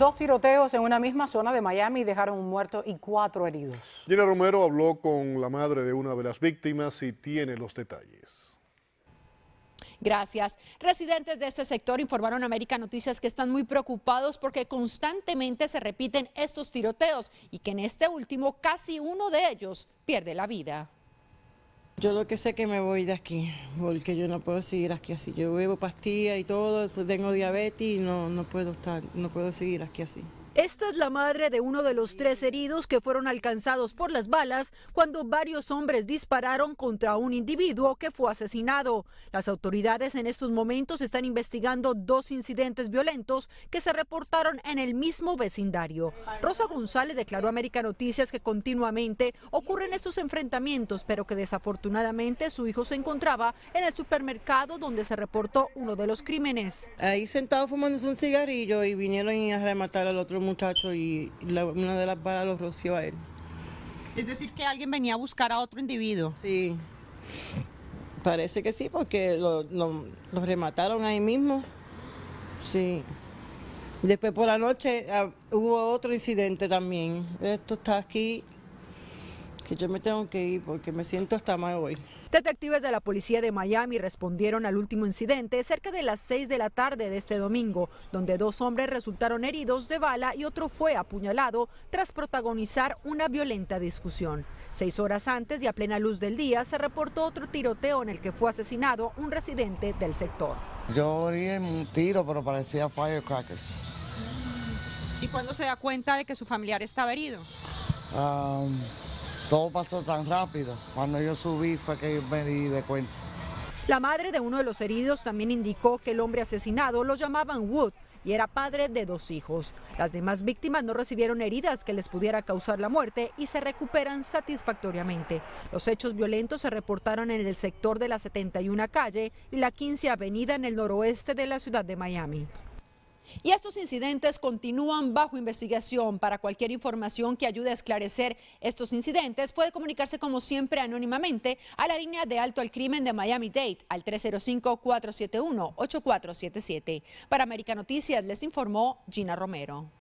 Dos tiroteos en una misma zona de Miami dejaron un muerto y cuatro heridos. Gina Romero habló con la madre de una de las víctimas y tiene los detalles. Gracias. Residentes de este sector informaron a América Noticias que están muy preocupados porque constantemente se repiten estos tiroteos y que en este último casi uno de ellos pierde la vida. Yo lo que sé es que me voy de aquí, porque yo no puedo seguir aquí así. Yo bebo pastillas y todo, tengo diabetes y no, no puedo estar, no puedo seguir aquí así. Esta es la madre de uno de los tres heridos que fueron alcanzados por las balas cuando varios hombres dispararon contra un individuo que fue asesinado. Las autoridades en estos momentos están investigando dos incidentes violentos que se reportaron en el mismo vecindario. Rosa González declaró a América Noticias que continuamente ocurren estos enfrentamientos, pero que desafortunadamente su hijo se encontraba en el supermercado donde se reportó uno de los crímenes. Ahí sentado fumándose un cigarrillo y vinieron a rematar al otro muchacho y una de las balas lo roció a él. Es decir, que alguien venía a buscar a otro individuo. Sí. Parece que sí, porque lo, remataron ahí mismo. Sí. Después por la noche ah, hubo otro incidente también. Esto está aquí yo me tengo que ir porque me siento hasta mal hoy. Detectives de la policía de Miami respondieron al último incidente cerca de las 6 de la tarde de este domingo, donde dos hombres resultaron heridos de bala y otro fue apuñalado tras protagonizar una violenta discusión. Seis horas antes y a plena luz del día se reportó otro tiroteo en el que fue asesinado un residente del sector. Yo oí un tiro, pero parecía firecrackers. ¿Y cuándo se da cuenta de que su familiar estaba herido? Ah, todo pasó tan rápido. Cuando yo subí fue que me di de cuenta. La madre de uno de los heridos también indicó que el hombre asesinado lo llamaban Wood y era padre de dos hijos. Las demás víctimas no recibieron heridas que les pudiera causar la muerte y se recuperan satisfactoriamente. Los hechos violentos se reportaron en el sector de la 71 calle y la 15 avenida en el noroeste de la ciudad de Miami. Y estos incidentes continúan bajo investigación. Para cualquier información que ayude a esclarecer estos incidentes, puede comunicarse como siempre anónimamente a la línea de alto al crimen de Miami-Dade al 305-471-8477. Para América Noticias les informó Gina Romero.